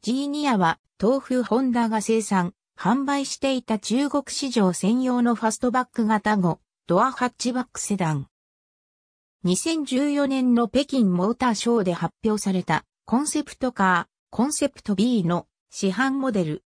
ジーニアは東風ホンダが生産、販売していた中国市場専用のファストバック型後、ドアハッチバックセダン。2014年の北京モーターショーで発表されたコンセプトカー、コンセプト B の市販モデル。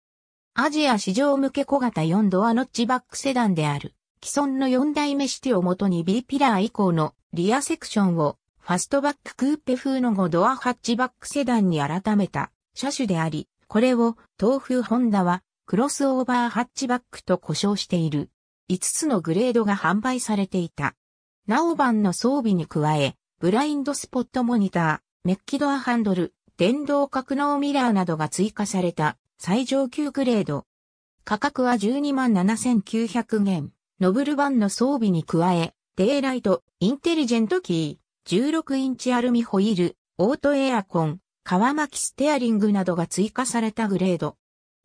アジア市場向け小型4ドアノッチバックセダンである既存の4代目シティをもとに B ピラー以降のリアセクションをファストバッククーペ風の5ドアハッチバックセダンに改めた。車種であり、これを東風ホンダはクロスオーバーハッチバックと呼称している。5つのグレードが販売されていた。なお版の装備に加え、ブラインドスポットモニター、メッキドアハンドル、電動格納ミラーなどが追加された最上級グレード。価格は127,900元。ノブル版の装備に加え、デイライト、インテリジェントキー、16インチアルミホイール、オートエアコン、川巻ステアリングなどが追加されたグレード。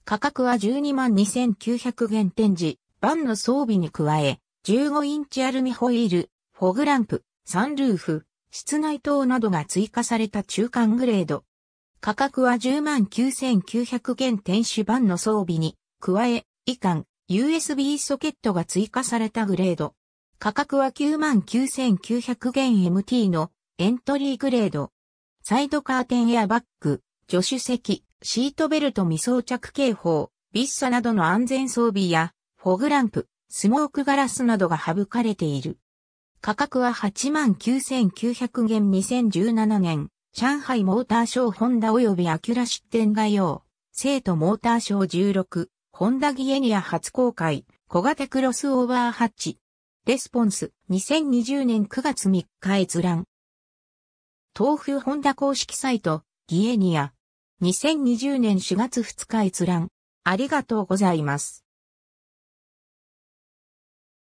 価格は12万2900元展示、バンの装備に加え、15インチアルミホイール、フォグランプ、サンルーフ、室内灯などが追加された中間グレード。価格は10万9900元天守版の装備に、加え、以下、USB ソケットが追加されたグレード。価格は9万9900元 MT のエントリーグレード。サイドカーテンエアバッグ、助手席、シートベルト未装着警報、ビッサなどの安全装備や、フォグランプ、スモークガラスなどが省かれている。価格は89,900元2017年、上海モーターショーホンダ及びアキュラ出店概要、生徒モーターショー16、ホンダギエニア初公開、小型クロスオーバーハッチ。レスポンス、2020年9月3日閲覧。豆腐ホンダ公式サイト、ギエニア。2020年4月2日閲覧。ありがとうございます。